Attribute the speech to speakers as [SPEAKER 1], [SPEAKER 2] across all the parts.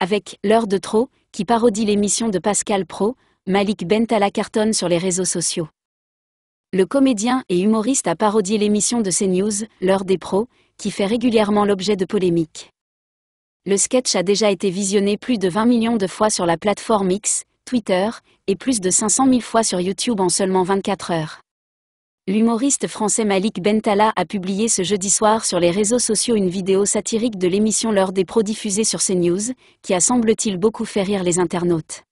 [SPEAKER 1] avec L'heure de trop, qui parodie l'émission de Pascal Pro, Malik Bentala cartonne sur les réseaux sociaux. Le comédien et humoriste a parodié l'émission de CNews, L'heure des pros, qui fait régulièrement l'objet de polémiques. Le sketch a déjà été visionné plus de 20 millions de fois sur la plateforme X, Twitter, et plus de 500 000 fois sur YouTube en seulement 24 heures. L'humoriste français Malik Bentala a publié ce jeudi soir sur les réseaux sociaux une vidéo satirique de l'émission L'heure des pros diffusée sur CNews, qui a semble-t-il beaucoup fait rire les internautes.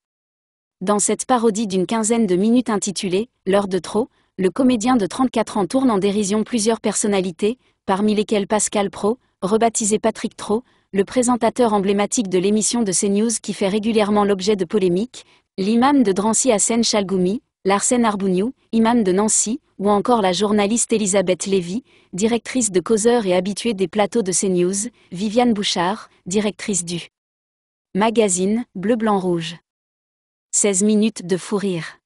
[SPEAKER 1] Dans cette parodie d'une quinzaine de minutes intitulée L'heure de trop, le comédien de 34 ans tourne en dérision plusieurs personnalités, parmi lesquelles Pascal Pro, rebaptisé Patrick Tro, le présentateur emblématique de l'émission de CNews qui fait régulièrement l'objet de polémiques, l'imam de Drancy Hassan Chalgoumi, Larsène Arbouniou, imam de Nancy, ou encore la journaliste Elisabeth Lévy, directrice de Causeur et habituée des plateaux de CNews, Viviane Bouchard, directrice du magazine Bleu Blanc Rouge. 16 minutes de fou rire.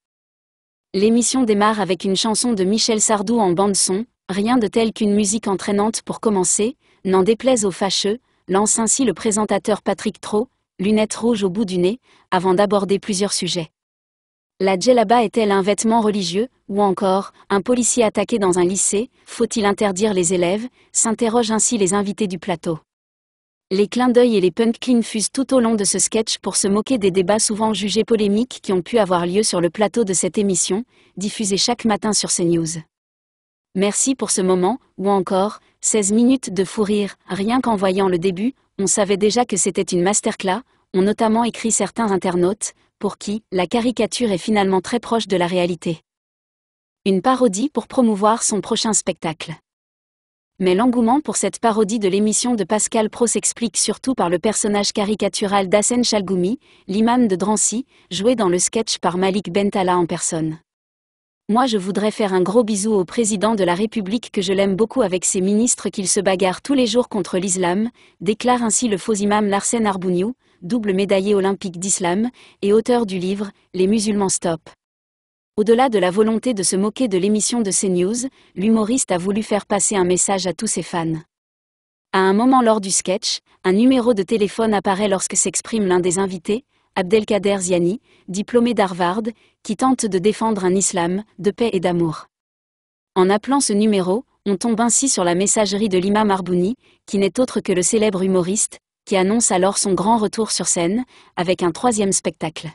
[SPEAKER 1] L'émission démarre avec une chanson de Michel Sardou en bande-son, rien de tel qu'une musique entraînante pour commencer, n'en déplaise aux fâcheux, lance ainsi le présentateur Patrick Trot, lunettes rouges au bout du nez, avant d'aborder plusieurs sujets. La djellaba est-elle un vêtement religieux, ou encore, un policier attaqué dans un lycée, faut-il interdire les élèves s'interrogent ainsi les invités du plateau. Les clins d'œil et les punchlines fusent tout au long de ce sketch pour se moquer des débats souvent jugés polémiques qui ont pu avoir lieu sur le plateau de cette émission, diffusée chaque matin sur CNews. Merci pour ce moment, ou encore, 16 minutes de fou rire, rien qu'en voyant le début, on savait déjà que c'était une masterclass, ont notamment écrit certains internautes, pour qui la caricature est finalement très proche de la réalité. Une parodie pour promouvoir son prochain spectacle. Mais l'engouement pour cette parodie de l'émission de Pascal Pro s'explique surtout par le personnage caricatural d'Hassen Chalgoumi, l'imam de Drancy, joué dans le sketch par Malik Bentala en personne. Moi je voudrais faire un gros bisou au président de la République que je l'aime beaucoup avec ses ministres qu'il se bagarre tous les jours contre l'islam, déclare ainsi le faux imam Larsen Arbouniou, double médaillé olympique d'islam, et auteur du livre Les musulmans stop. Au-delà de la volonté de se moquer de l'émission de CNews, l'humoriste a voulu faire passer un message à tous ses fans. À un moment lors du sketch, un numéro de téléphone apparaît lorsque s'exprime l'un des invités, Abdelkader Ziani, diplômé d'Harvard, qui tente de défendre un islam de paix et d'amour. En appelant ce numéro, on tombe ainsi sur la messagerie de l'imam Arbouni, qui n'est autre que le célèbre humoriste, qui annonce alors son grand retour sur scène, avec un troisième spectacle.